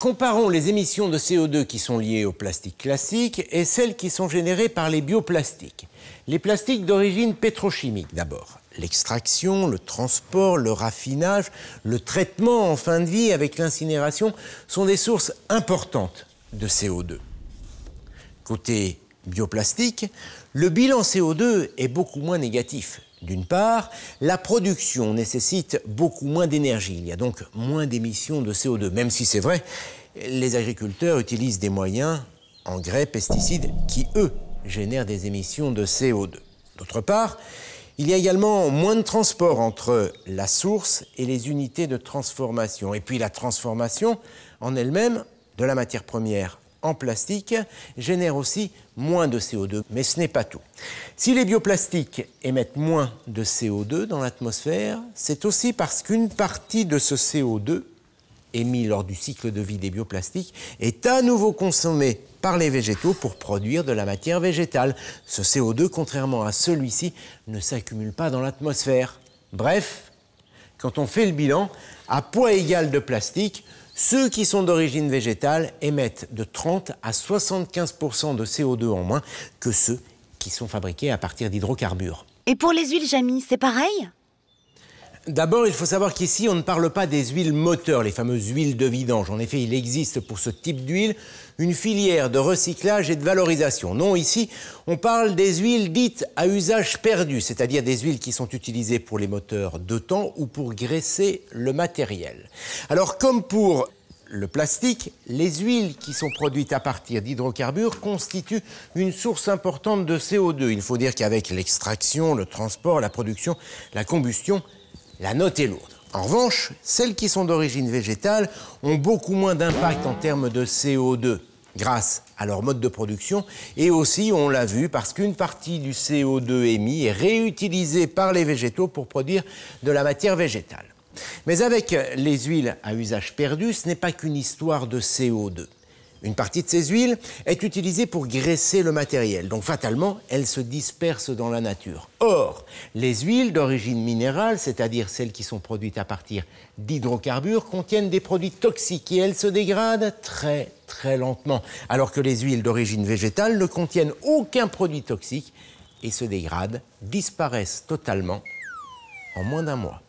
Comparons les émissions de CO2 qui sont liées aux plastiques classiques et celles qui sont générées par les bioplastiques. Les plastiques d'origine pétrochimique d'abord. L'extraction, le transport, le raffinage, le traitement en fin de vie avec l'incinération sont des sources importantes de CO2. Côté bioplastique, le bilan CO2 est beaucoup moins négatif. D'une part, la production nécessite beaucoup moins d'énergie, il y a donc moins d'émissions de CO2, même si c'est vrai, les agriculteurs utilisent des moyens, engrais, pesticides, qui, eux, génèrent des émissions de CO2. D'autre part, il y a également moins de transport entre la source et les unités de transformation. Et puis la transformation en elle-même, de la matière première en plastique génère aussi moins de CO2. Mais ce n'est pas tout. Si les bioplastiques émettent moins de CO2 dans l'atmosphère, c'est aussi parce qu'une partie de ce CO2 émis lors du cycle de vie des bioplastiques est à nouveau consommée par les végétaux pour produire de la matière végétale. Ce CO2, contrairement à celui-ci, ne s'accumule pas dans l'atmosphère. Bref, quand on fait le bilan, à poids égal de plastique, ceux qui sont d'origine végétale émettent de 30 à 75 de CO2 en moins que ceux qui sont fabriqués à partir d'hydrocarbures. Et pour les huiles, Jamy, c'est pareil D'abord, il faut savoir qu'ici, on ne parle pas des huiles moteurs, les fameuses huiles de vidange. En effet, il existe pour ce type d'huile une filière de recyclage et de valorisation. Non, ici, on parle des huiles dites à usage perdu, c'est-à-dire des huiles qui sont utilisées pour les moteurs de temps ou pour graisser le matériel. Alors, comme pour le plastique, les huiles qui sont produites à partir d'hydrocarbures constituent une source importante de CO2. Il faut dire qu'avec l'extraction, le transport, la production, la combustion, la note est lourde. En revanche, celles qui sont d'origine végétale ont beaucoup moins d'impact en termes de CO2 grâce à leur mode de production et aussi, on l'a vu, parce qu'une partie du CO2 émis est réutilisée par les végétaux pour produire de la matière végétale. Mais avec les huiles à usage perdu, ce n'est pas qu'une histoire de CO2. Une partie de ces huiles est utilisée pour graisser le matériel, donc fatalement, elles se dispersent dans la nature. Or, les huiles d'origine minérale, c'est-à-dire celles qui sont produites à partir d'hydrocarbures, contiennent des produits toxiques et elles se dégradent très très lentement, alors que les huiles d'origine végétale ne contiennent aucun produit toxique et se dégradent, disparaissent totalement en moins d'un mois.